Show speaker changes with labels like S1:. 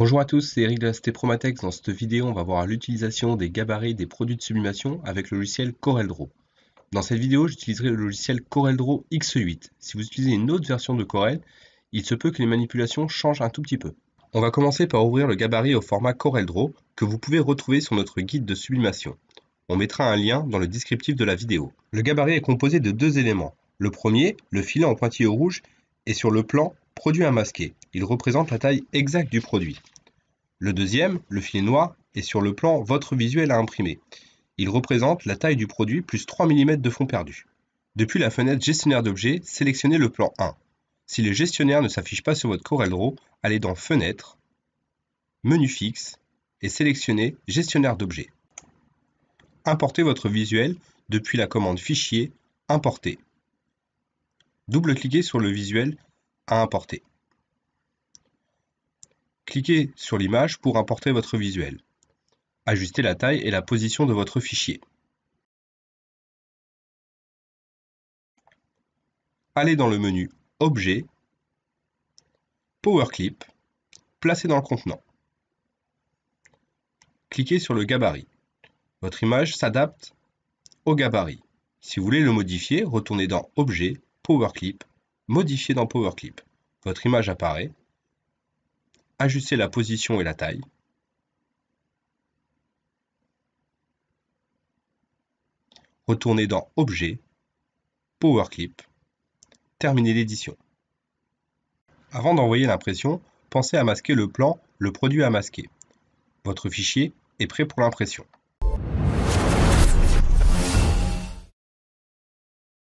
S1: Bonjour à tous, c'est Eric de la Cité Promatex. Dans cette vidéo, on va voir l'utilisation des gabarits des produits de sublimation avec le logiciel CorelDRAW. Dans cette vidéo, j'utiliserai le logiciel CorelDRAW X8. Si vous utilisez une autre version de Corel, il se peut que les manipulations changent un tout petit peu. On va commencer par ouvrir le gabarit au format CorelDRAW que vous pouvez retrouver sur notre guide de sublimation. On mettra un lien dans le descriptif de la vidéo. Le gabarit est composé de deux éléments. Le premier, le filet en pointillé rouge, est sur le plan produit à masquer, il représente la taille exacte du produit. Le deuxième, le filet noir, est sur le plan votre visuel à imprimer. Il représente la taille du produit plus 3 mm de fond perdu. Depuis la fenêtre gestionnaire d'objets, sélectionnez le plan 1. Si le gestionnaire ne s'affiche pas sur votre CorelDRAW, allez dans Fenêtre, Menu fixe et sélectionnez Gestionnaire d'objets. Importez votre visuel depuis la commande Fichier, Importer. Double-cliquez sur le visuel importer. Cliquez sur l'image pour importer votre visuel. Ajustez la taille et la position de votre fichier.
S2: Allez dans le menu Objet,
S1: Power Clip, placez dans le contenant. Cliquez sur le gabarit. Votre image s'adapte au gabarit. Si vous voulez le modifier, retournez dans Objet, Power Clip, Modifiez dans PowerClip. Votre image apparaît. Ajustez la position et la taille. Retournez dans Objet, PowerClip. Terminez l'édition. Avant d'envoyer l'impression, pensez à masquer le plan Le produit à masquer. Votre fichier est prêt pour l'impression.